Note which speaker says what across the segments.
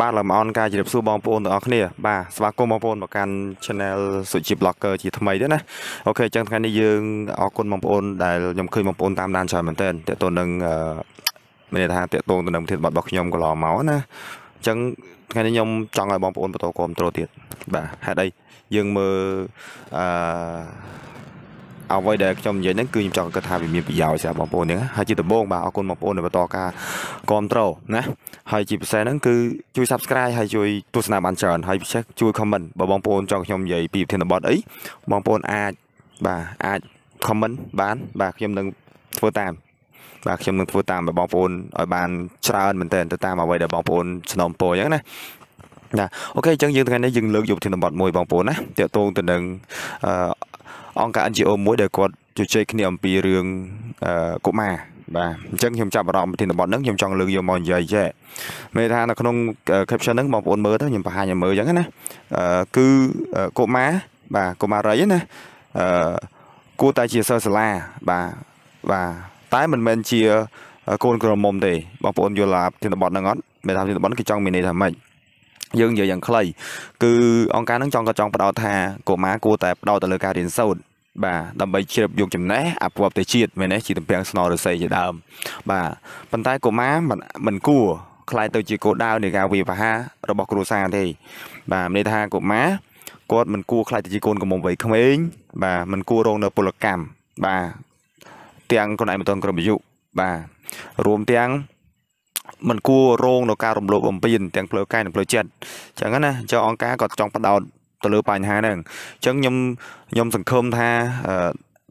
Speaker 1: បាទលំអរការជម្រាបសួរបងប្អូនទាំងអស់គ្នាបាទស្វាគមន៍បងប្អូនមកកាន់ Channel សុជី Blogger ជាថ្មីទេណាអូខេអញ្ចឹងថ្ងៃនេះយើងអរគុណបងប្អូនដែលខ្ញុំឃើញបងប្អូន តាមដានច្រើនមែនទែនតើតើនឹងមានថាតើតងទៅនឹងប្រធានបတ်របស់ខ្ញុំកន្លងមកណាអញ្ចឹងថ្ងៃនេះខ្ញុំចង់ឲ្យបងប្អូនបន្តគ្រប់ត្រូលទៀតបាទហេតុអីយើងមើលអឺអ្វីដែលខ្ញុំនិយាយហ្នឹងគឺខ្ញុំចង់គិតថាវាមានប្រយោជន៍សម្រាប់បងប្អូនហ្នឹងហើយជាដំបូងបាទអរគុណបងប្អូនដែលបន្តការគ្រប់គ្រងណាហើយជាពិសេសហ្នឹងគឺជួយ Subscribe ហើយជួយទស្សនាបានច្រើនហើយពិសេសជួយ Comment បើបងប្អូនចង់ខ្ញុំនិយាយពីប្រធានបទអីបងប្អូនអាចបាទអាច comment បាន បាទខ្ញុំនឹង ធ្វើតាម បាទខ្ញុំនឹងធ្វើតាមបងប្អូនឲ្យបានច្រើនមែនទែនទៅតាមអ្វីដែលបងប្អូនស្នើពោអញ្ចឹងណាណាអូខេអញ្ចឹងយើងថ្ងៃនេះយើងលើកយកប្រធានបទមួយបងប្អូនណាតកតងទៅនឹងអឺអង្គការ NGO មួយដែលគាត់ជជែកគ្នាអំពីរឿងកុមារបាទអញ្ចឹងខ្ញុំចាប់អារម្មណ៍ប្រធានបទហ្នឹងខ្ញុំចង់លើកយកមកនិយាយចេះមេថានៅក្នុង caption ហ្នឹងបងប្អូនមើលទៅខ្ញុំបង្ហាញឲ្យមើលអញ្ចឹងណាគឺកុមារបាទកុមារីណាអឺគួរតែជាសិស្សសាលាបាទបាទតែមិនមែនជាកូនក្រមុំទេបងប្អូនយល់អាប្រធានបទហ្នឹងអត់មេថាប្រធានបទគឺចង់មានន័យថាម៉េចយើងនិយាយយ៉ាងខ្លីគឺអង្គការនឹងចង់ក៏ចង់ផ្ដោតថាកុមារគួរតែផ្ដោតទៅលើការរៀនសូត្របាទដើម្បីជ្រាបយកចំណេះអភិវឌ្ឍទៅជាតិមែនទេជាតំពាំងស្នររសេជាដើម បាទប៉ុន្តែកុមារមិនគួរខ្លាយទៅជាគោលដៅនៃការវាយប្រហាររបស់គ្រួសារទេបាទមានន័យថាកុមារគាត់មិនគួរខ្លាចទៅជាកូនកំមុំវ័យក្មេងបាទមិនគួររងនៅពលកម្មបាទទាំងខ្លួនឯងមិនទាន់គ្រប់អាយុបាទរួមទាំងមិនគួររងនៅការរំលោភបំពានទាំងផ្លូវកាយនិងផ្លូវចិត្តអញ្ចឹងណាចុះអង្គការក៏ចង់បដោតទៅលើបញ្ហាហ្នឹងអញ្ចឹងខ្ញុំខ្ញុំសង្ឃឹមថា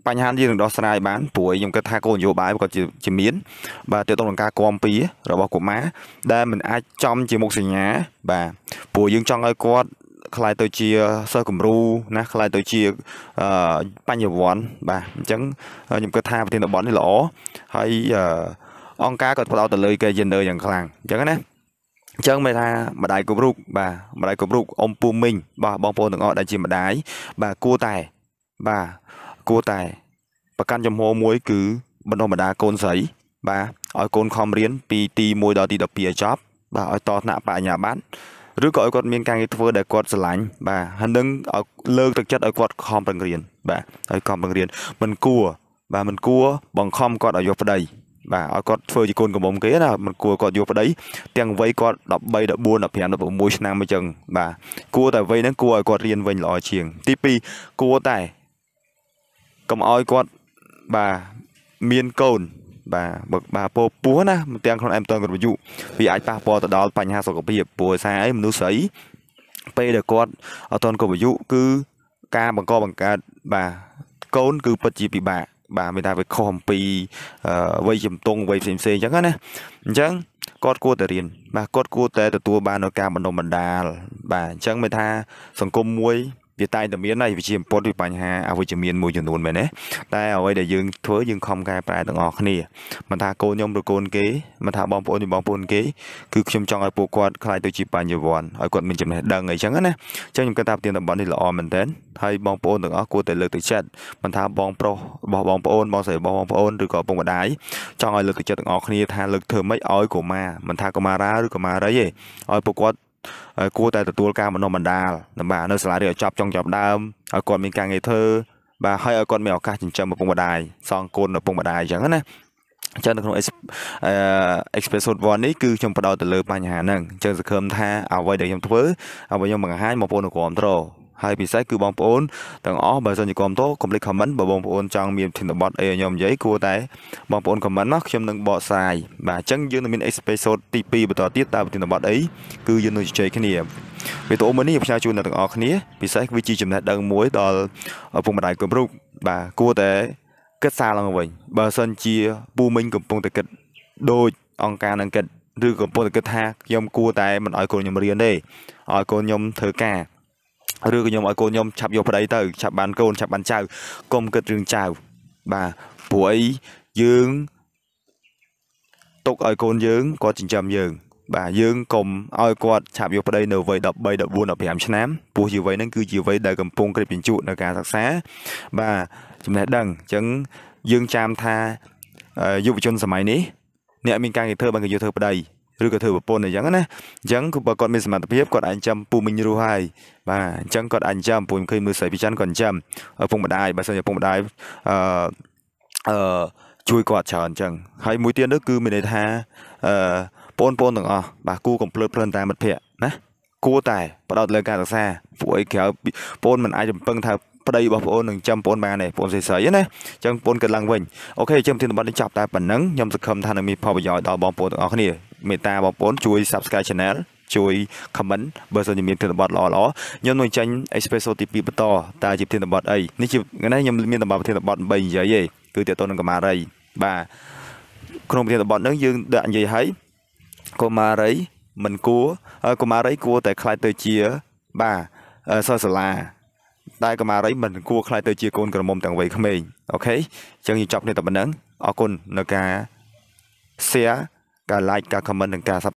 Speaker 1: បញ្ហានេះនឹងដោះស្រាយបានព្រោះខ្ញុំគិតថាគោលនយោបាយក៏ជាជាមាន បាទទៅក្នុងការគាំពាររបស់កុមារដែលមិនអាចចំជាមុខសញ្ញាបាទព្រោះយើងចង់ឲ្យគាត់ខ្លាយទៅជាសិស្សគំរូណាខ្លាយទៅជាបញ្ញវន្តបាទអញ្ចឹងខ្ញុំគិតថាប្រធានបទនេះល្អហើយអឺអង្គការគាត់ផ្ដោតទៅលើ gender យ៉ាងខ្លាំងអញ្ចឹងណាអញ្ចឹងមែនថាម្ដាយគ្រប់រូបបាទម្ដាយគ្រប់រូបអ៊ំពូមីងបាទបងប្អូនទាំងអស់ដែលជាម្ដាយបាទគួរតែបាទគួរតែប្រកាន់ចំហមួយ គឺបណ្ដុះបណ្ដាកូនស្រីបាទឲ្យកូនខំរៀនពីទី1ដល់ទី12ឲ្យចប់បាទឲ្យតថ្នាក់បញ្ញាបត្រឬក៏ឲ្យគាត់មានការងារធ្វើដែលគាត់ស្រឡាញ់បាទហើយនឹងឲ្យលើកទឹកចិត្តឲ្យគាត់ខំប្រឹងរៀនបាទឲ្យខំប្រឹងរៀនមិនគួរបាទមិនគួរបង្ខំគាត់ឲ្យយកប្តីបាទឲ្យគាត់ធ្វើជាកូនកំមុំគេណាមិនគួរគាត់យកប្តីទាំងវ័យគាត់13 14 15 16ឆ្នាំអញ្ចឹងបាទគួរតែវ័យហ្នឹងគួរឲ្យគាត់រៀនវិញល្អជាង ទី2គួរតែកុំឲ្យគាត់បាទមានកូនបាទបើបាទពោពោះណាទាំងខ្លួនឯងមិនទាន់គ្រប់អាយុវាអាចប៉ះពាល់ទៅដល់បញ្ហាសុខភាពព្រោះសារអីមនុស្សស្រីពេលដែលគាត់អត់ទាន់គ្រប់អាយុគឺការបង្កបង្កើតបាទកូន គឺពិតជាពិបាកបាទមានថាវាខុសអំពីវ័យជំទង់វ័យផ្សេងផ្សេងអញ្ចឹងណាអញ្ចឹងគាត់គួរតែរៀនបាទគាត់គួរតែទទួល បាននូវការបណ្ដុំបណ្ដាលបាទអញ្ចឹងមានថាសង្គមមួយវាតែតែមានហើយវិជាពតពីបញ្ហាអវិជ្ជមានមួយចំនួនមែនទេតែអ្វីដែលយើងធ្វើយើងខំកែប្រែទាំងអស់គ្នាមិនថាកូនខ្ញុំឬកូនគេមិនថាបងប្អូនឬបងប្អូនគេគឺខ្ញុំចង់ឲ្យពួកគាត់ខ្លាយទៅជាបញ្ញវន្តឲ្យគាត់មានចំណេះដឹងអីចឹងណាអញ្ចឹងខ្ញុំគិតថាប្រធានតំបន់នេះល្អមែនទែនហើយបងប្អូនទាំងអស់គួរតែលើកទឹកចិត្តមិនថាបងប្រុសរបស់បងប្អូនបងស្រីរបស់បងប្អូនឬក៏ពុកម្ដាយចង់ឲ្យលើកទឹកចិត្តទាំងអស់គ្នាថាលើកធ្វើម៉េចឲ្យកុមារមិនថាកុមារាឬកុមារីទេឲ្យពួកគាត់គួរតែទទួលការបណ្ដុះបណ្ដាលបាទនៅសាលារៀនឲ្យចប់ចុងចប់ដើមឲ្យគាត់មានការងារធ្វើបាទហើយឲ្យគាត់មានឱកាសចិញ្ចឹមឪពុកម្ដាយសងគុណឪពុកម្ដាយអញ្ចឹងណាអញ្ចឹងនៅក្នុង episode 1នេះគឺខ្ញុំបដោតទៅលើបញ្ហាហ្នឹងអញ្ចឹងសង្ឃឹមថា អ្វីដែលខ្ញុំធ្វើអ្វីខ្ញុំបង្ហាញមកពលនឹងគ្រប់គ្រងហើយពិសេសគឺបងប្អូនទាំងអស់បើសិនជាគាំទោកុំភ្លេច comment បើបងប្អូនចង់មានធានបត់អីឲ្យខ្ញុំនិយាយគួរតែ បងប្អូន comment មកខ្ញុំនឹងបកស្រាយបាទអញ្ចឹងយើងនឹងមាន episode ទី2បន្តទៀតតើធានបត់អីគឺយើងនឹងជជែកគ្នាវីដេអូមួយនេះផ្សាយជូនដល់ទាំងអស់គ្នា ពិសេសវាជាចំណេះដឹងមួយដល់ឪពុកម្ដាយគ្រប់រូបបាទគួរតែគិតសារឡើងវិញបើសិនជាពូមិញ កំពុងតែគិតដូចអង្គការនឹងគិតឬកំពុងតែគិតថាខ្ញុំគួរតែមិនឲ្យកូនខ្ញុំរៀនទេឲ្យកូនខ្ញុំធ្វើការឬក៏ខ្ញុំឲ្យកូនខ្ញុំឆាប់យកប្តីទៅឆាប់បានកូនឆាប់បានចៅកុំគិតរឿងចៅបាទព្រោះអីយើងទុកឲ្យកូនយើងគាត់ចិញ្ចឹមយើង បាទយើងកុំឲ្យគាត់ឆាប់យកប្តីនៅវ័យ13 14 15ឆ្នាំពោះជាវ័យហ្នឹងគឺជាវ័យដែលកំពុងក្រេបជញ្ជក់នៅការសិក្សាបាទចំណេះដឹងអញ្ចឹងយើងចាំថាយុវជនសម័យនេះអ្នកមានការងារធ្វើបានគេយកធ្វើប្តីឬក៏ធ្វើប្រពន្ធអីចឹងណាអញ្ចឹងគឺបើគាត់មានសមត្ថភាពគាត់អាចចាំពូមិញរស់ហើយបាទអញ្ចឹងគាត់អាចចាំពូមិញឃើញមើលស្រីពីច័ន្ទគាត់ចាំឪពុកម្ដាយបើសិនជាឪពុកម្ដាយអឺអឺជួយគាត់ច្រើនអញ្ចឹងហើយមួយទៀតនោះគឺមានន័យថាអឺបងប្អូនទាំងអស់បាទគូកំភ្លើតភ្លើនតាមមិត្តភ័ក្ដិណាគួរតែបដោតលើការសិក្សាពួកអីក្រៅបងមិនអាចរំពឹងថាប្តីរបស់បងនឹងចាំបងបានទេបងស្រីស្រីណាអញ្ចឹងបងគិតឡើងវិញអូខេអញ្ចឹងទីនបត់នេះចាប់តែប៉ុណ្ណឹងខ្ញុំសង្ឃឹមថានឹងមានផលប្រយោជន៍ដល់បងប្អូនទាំងអស់គ្នាមេត្តាបងប្អូនជួយ Subscribe Channel ជួយ comment បើសិនជាមានធានបត់ល្អល្អខ្ញុំនឹងចេញ espresso ទី2បន្តតើជាធានបត់អីនេះជានេះខ្ញុំមានតំបន់ធានបត់3និយាយឯងគឺតើតទៅនឹងកម៉ារីបាទក្នុងធានបត់ហ្នឹងយើងដាក់និយាយឲ្យកម៉ារីមិនគួរកម៉ារីគួរតែខ្លាយទៅជាបាទសិស្សសាលាតែកម៉ារីមិនគួរខ្លាយទៅជាកូនក្រមុំទាំងវ័យក្មេងអូខេអញ្ចឹងយើងចប់នេះតែប៉ុណ្្នឹងអរគុណនៅការ share การไลค์การคอมเมนต์ถึงการซับ